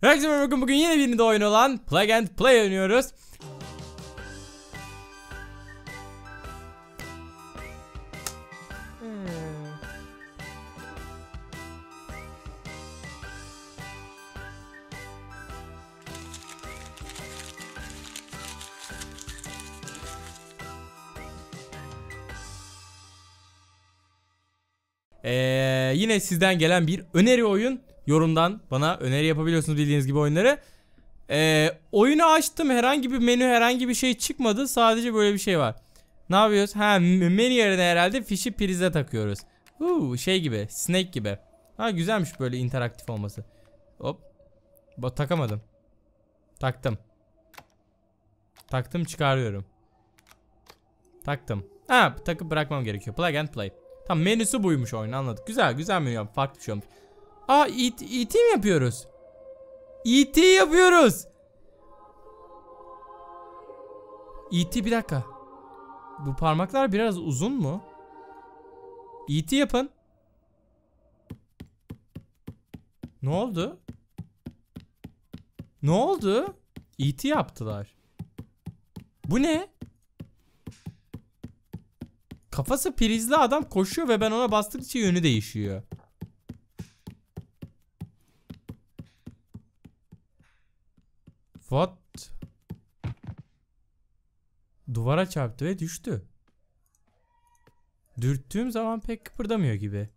Herkese merhaba bugün, bugün yine birinde oyun olan Plug and Play oynuyoruz. Hmm. Ee, yine sizden gelen bir öneri oyun yorumdan bana öneri yapabiliyorsunuz bildiğiniz gibi oyunları. Ee, oyunu açtım herhangi bir menü herhangi bir şey çıkmadı sadece böyle bir şey var. Ne yapıyoruz? Ha menü yerine herhalde fişi prize takıyoruz. Huu, şey gibi snake gibi. Ha güzelmiş böyle interaktif olması. Hop. Ba takamadım. Taktım. Taktım çıkarıyorum. Taktım. Ha takıp bırakmam gerekiyor. Play, and play. Tam menüsü buymuş oyun anladık. Güzel güzel menü yap. Farklı bir şey olmuş. Aa it, e it e mi yapıyoruz? IT e yapıyoruz. IT bir dakika. Bu parmaklar biraz uzun mu? IT yapın. Ne oldu? Ne oldu? IT yaptılar. Bu ne? Kafası prizli adam koşuyor ve ben ona bastıkça yönü değişiyor. Fuat duvara çarptı ve düştü. Dürttüğüm zaman pek kıpırdamıyor gibi.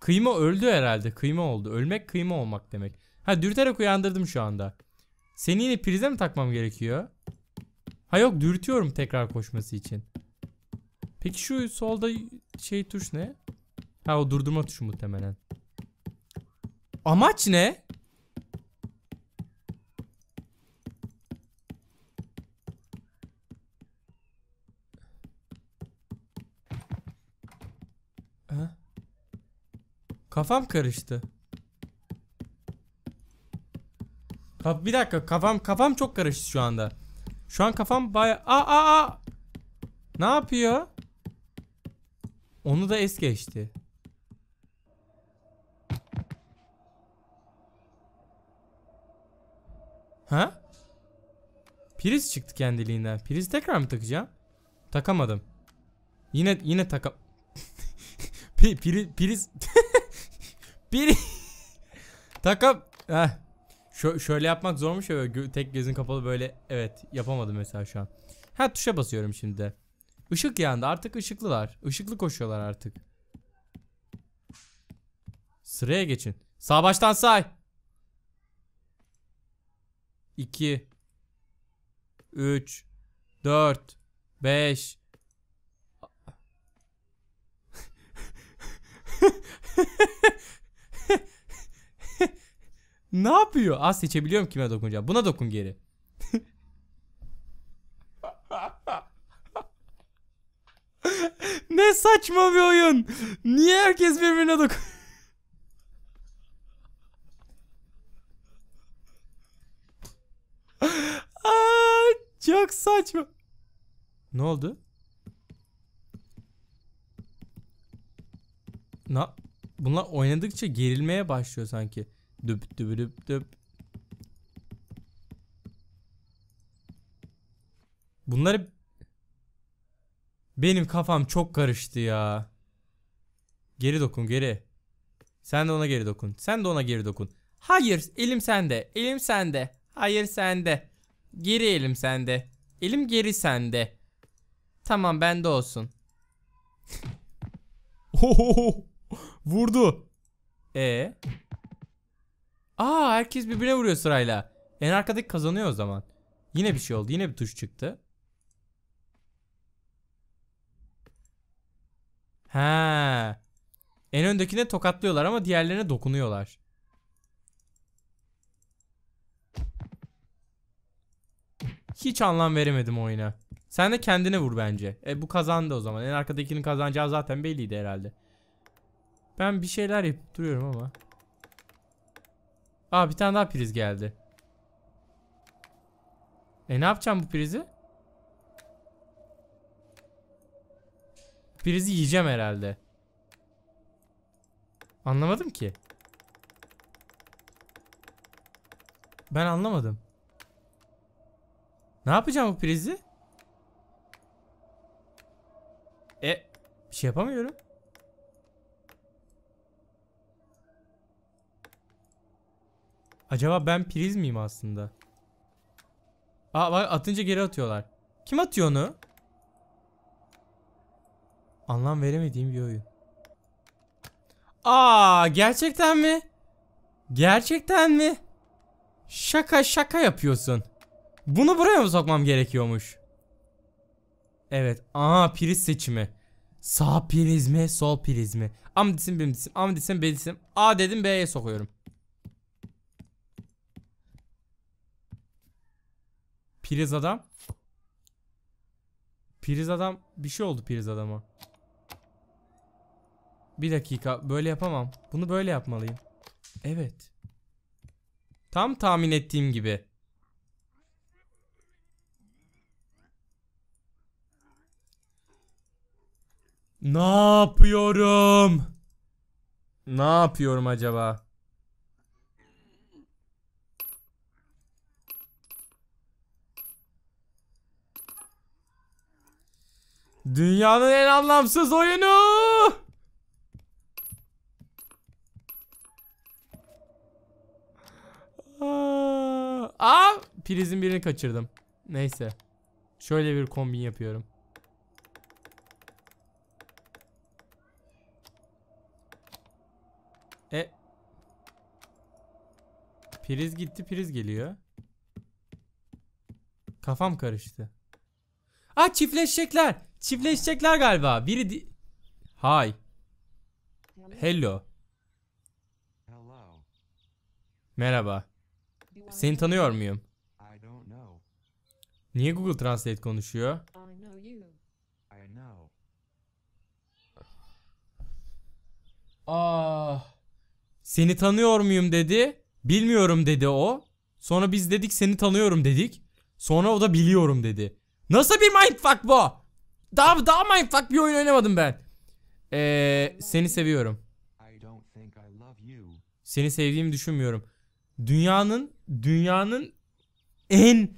Kıyma öldü herhalde. Kıyma oldu. Ölmek kıyma olmak demek. Ha dürterek uyandırdım şu anda. Seni yine prize mi takmam gerekiyor? Ha yok dürtüyorum tekrar koşması için. Peki şu solda şey tuş ne? Ha o durdurma tuşu muhtemelen. Amaç ne? Kafam karıştı. Kaf bir dakika kafam kafam çok karıştı şu anda. Şu an kafam baya a a a. Ne yapıyor? Onu da es geçti. Ha? Priz çıktı kendiliğinden. Priz tekrar mı takacağım? Takamadım. Yine yine taka... priz... priz... Bir takım Heh. Şö şöyle yapmak zormuş ya gö tek gözün kapalı böyle evet yapamadım mesela şu an. Ha tuşa basıyorum şimdi de. Işık yandı artık ışıklılar. Işıklı koşuyorlar artık. Sıraya geçin. Sağ baştan say. 2 3 4 5 ne yapıyor? Az seçebiliyorum kime dokunacağım. Buna dokun geri. ne saçma bir oyun. Niye herkes birbirine dokun? çok saçma. Ne oldu? Na bunlar oynadıkça gerilmeye başlıyor sanki. Düp düp düp düp. Bunları benim kafam çok karıştı ya. Geri dokun geri. Sen de ona geri dokun. Sen de ona geri dokun. Hayır elim sende. Elim sende. Hayır sende. Geri elim sende. Elim geri sende. Tamam bende olsun. Ohoho. Vurdu. E. Ee? Aa herkes birbirine vuruyor sırayla. En arkadaki kazanıyor o zaman. Yine bir şey oldu. Yine bir tuş çıktı. He. En öndekine tokatlıyorlar ama diğerlerine dokunuyorlar. Hiç anlam veremedim oyuna. Sen de kendine vur bence. E bu kazandı o zaman. En arkadakinin kazanacağı zaten belliydi herhalde. Ben bir şeyler yapıp duruyorum ama. Aa bir tane daha priz geldi. E ne yapacağım bu prizi? Prizi yiyeceğim herhalde. Anlamadım ki. Ben anlamadım. Ne yapacağım bu prizi? E bir şey yapamıyorum. Acaba ben priz miyim aslında? Aa bak atınca geri atıyorlar. Kim atıyor onu? Anlam veremediğim bir oyun. Aa gerçekten mi? Gerçekten mi? Şaka şaka yapıyorsun. Bunu buraya mı sokmam gerekiyormuş? Evet. Aa priz seçimi. Sağ priz mi? Sol priz mi? Am disim benim disim. Am disim B disim. A dedim B'ye sokuyorum. Priz adam. Priz adam bir şey oldu priz adama. Bir dakika böyle yapamam. Bunu böyle yapmalıyım. Evet. Tam tahmin ettiğim gibi. Ne yapıyorum? Ne yapıyorum acaba? Dünyanın en anlamsız oyunu. Aa, prizin birini kaçırdım. Neyse. Şöyle bir kombin yapıyorum. E Priz gitti, priz geliyor. Kafam karıştı. Aa çiftleşecekler. Çiftleşecekler galiba. Biri di Hi. Hello. Merhaba. Seni tanıyor muyum? Niye Google Translate konuşuyor? Ah. Seni tanıyor muyum dedi. Bilmiyorum dedi o. Sonra biz dedik seni tanıyorum dedik. Sonra o da biliyorum dedi. Nasıl bir mindfuck bu? Daha daha mindfuck bir oyun oynamadım ben. Ee, seni seviyorum. Seni sevdiğimi düşünmüyorum. Dünyanın dünyanın en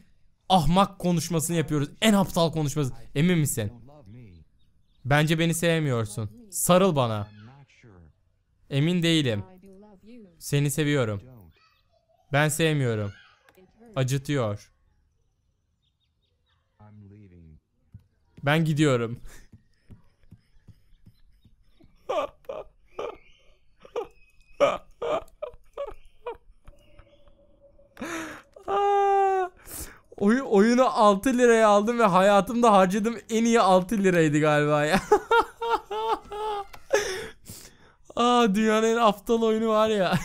ahmak konuşmasını yapıyoruz. En aptal konuşması. Emin misin? Bence beni sevmiyorsun. Sarıl bana. Emin değilim. Seni seviyorum. Ben sevmiyorum. Acıtıyor. Ben gidiyorum. Oy oyunu 6 liraya aldım ve hayatımda harcadığım en iyi 6 liraydı galiba ya. Aa dünyanın en aptal oyunu var ya.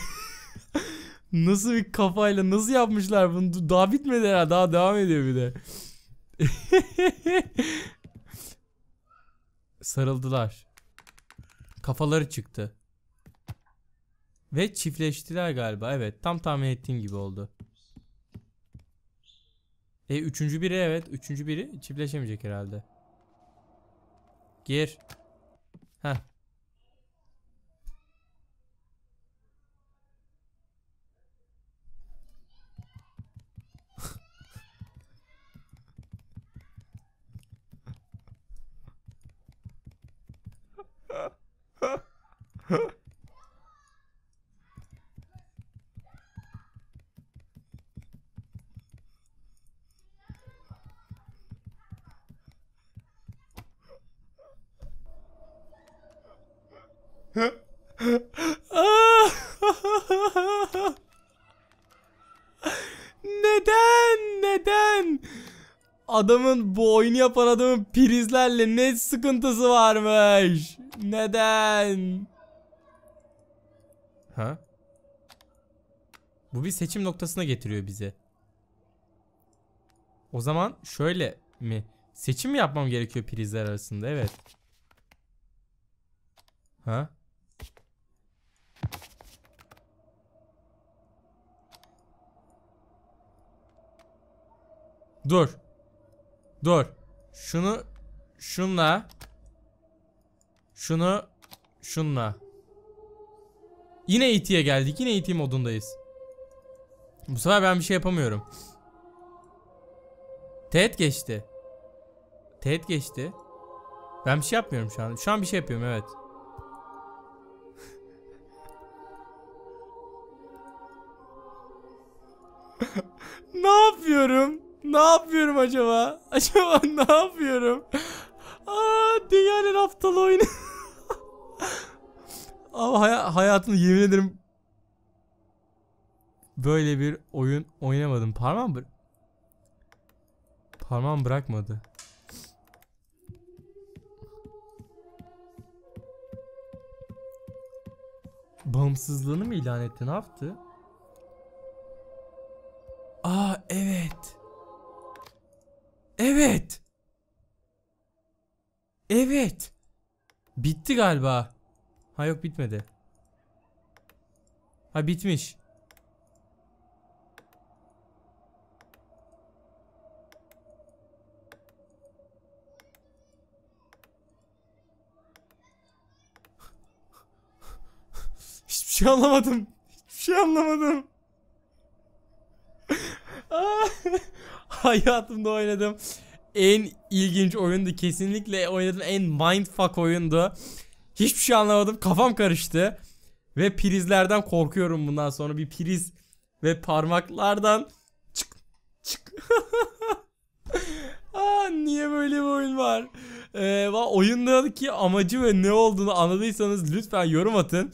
nasıl bir kafayla nasıl yapmışlar bunu? Daha bitmedi herhalde. Daha devam ediyor bir de. Sarıldılar. Kafaları çıktı. Ve çiftleştiler galiba. Evet tam tahmin ettiğim gibi oldu. E üçüncü biri evet. Üçüncü biri çiftleşemeyecek herhalde. Gir. Heh. neden? Neden? Adamın bu oyunu yapan adamın prizlerle ne sıkıntısı varmış? Neden? Ha? Bu bir seçim noktasına getiriyor bizi. O zaman şöyle mi? Seçim mi yapmam gerekiyor prizler arasında? Evet. Ha? Dur. Dur. Şunu şunla şunu şunla Yine ET'ye geldik. Yine ET modundayız. Bu sefer ben bir şey yapamıyorum. Teğet geçti. Teğet geçti. Ben bir şey yapmıyorum şu an. Şu an bir şey yapıyorum evet. ne yapıyorum? Ne yapıyorum acaba? Acaba ne yapıyorum? Aa, dünyanın aptal oyunu. Ama hay hayatımda yemin ederim böyle bir oyun oynamadım. Parmağım bı parmağım bırakmadı. Bağımsızlığını mı ilan etti? Ne yaptı? Aa evet. Evet. Evet. Bitti galiba. Ha yok bitmedi. Ha bitmiş. Hiçbir şey anlamadım. Hiçbir şey anlamadım. Hayatımda oynadım en ilginç oyundu. Kesinlikle oynadığım en mindfuck oyundu. Hiçbir şey anlamadım. Kafam karıştı. Ve prizlerden korkuyorum bundan sonra. Bir priz ve parmaklardan çık çık. Aa, niye böyle bir oyun var? Ee, oyundaki amacı ve ne olduğunu anladıysanız lütfen yorum atın.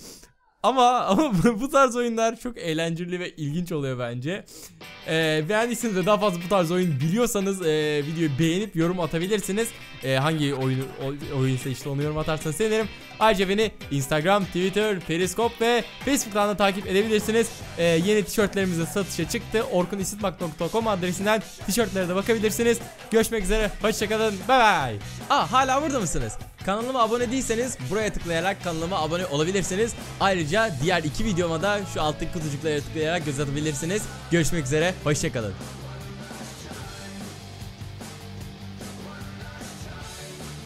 Ama, ama bu tarz oyunlar çok eğlenceli ve ilginç oluyor bence. Ee, beğendiyseniz ve daha fazla bu tarz oyun biliyorsanız e, videoyu beğenip yorum atabilirsiniz. E, hangi oyunu, oyun seçti onu yorum atarsanız sevinirim. Ayrıca beni Instagram, Twitter, Periscope ve Facebook'tan da takip edebilirsiniz. E, yeni tişörtlerimiz de satışa çıktı. orkunisitmak.com adresinden tişörtlere de bakabilirsiniz. Görüşmek üzere, hoşçakalın, Bye bye. Aa hala burada mısınız? Kanalıma abone değilseniz buraya tıklayarak kanalıma abone olabilirsiniz. Ayrıca diğer iki videoma da şu alttaki kutucuklara tıklayarak göz atabilirsiniz. Görüşmek üzere, hoşçakalın.